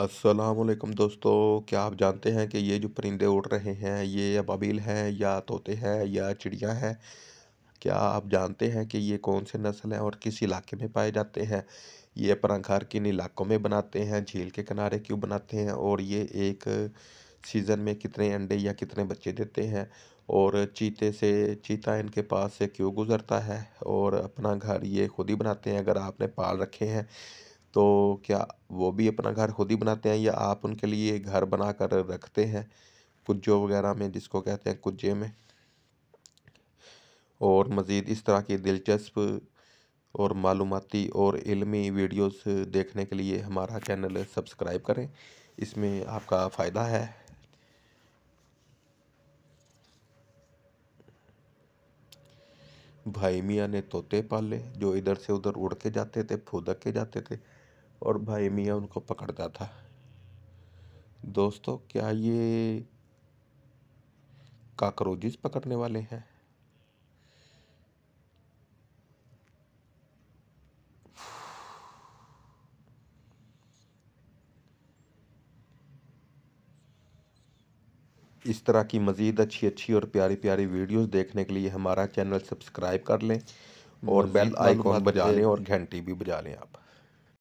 असलकम दोस्तों क्या आप जानते हैं कि ये जो परिंदे उड़ रहे हैं ये अबाबिल हैं या तोते हैं या चिड़िया हैं क्या आप जानते हैं कि ये कौन से नस्ल हैं और किस इलाके में पाए जाते हैं ये घर किन इलाकों में बनाते हैं झील के किनारे क्यों बनाते हैं और ये एक सीज़न में कितने अंडे या कितने बच्चे देते हैं और चीते से चीता इनके पास से क्यों गुज़रता है और अपना घर ये खुद ही बनाते हैं अगर आपने पाल रखे हैं तो क्या वो भी अपना घर खुद ही बनाते हैं या आप उनके लिए घर बना कर रखते हैं कुज्जों वगैरह में जिसको कहते हैं कुज्जे में और मज़ीद इस तरह की दिलचस्प और मालूमती और इलमी वीडियोस देखने के लिए हमारा चैनल सब्सक्राइब करें इसमें आपका फ़ायदा है भाई मियाँ ने तोते पाले जो इधर से उधर उड़ के जाते थे फुदक के जाते थे और भाई मियाँ उनको पकड़ता था दोस्तों क्या ये काकरोचेस पकड़ने वाले हैं इस तरह की मज़ीद अच्छी अच्छी और प्यारी प्यारी वीडियोस देखने के लिए हमारा चैनल सब्सक्राइब कर लें और बेल आइकॉन बजा लें और घंटी भी बजा लें आप